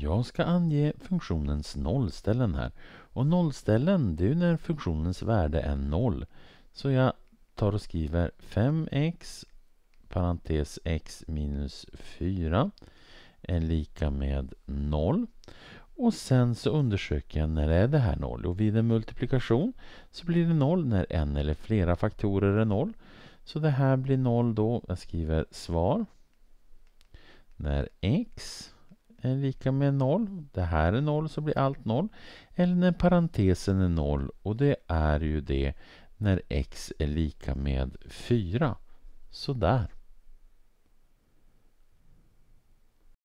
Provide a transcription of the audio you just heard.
Jag ska ange funktionens nollställen här. Och nollställen, det är när funktionens värde är noll. Så jag tar och skriver 5x parentes x minus 4 är lika med 0. Och sen så undersöker jag när är det här 0 och vid en multiplikation så blir det 0 när en eller flera faktorer är 0. Så det här blir 0 då, jag skriver svar när x är eh, lika med noll. Det här är noll så blir allt noll. Eller när parentesen är noll och det är ju det när x är lika med 4. Sådär.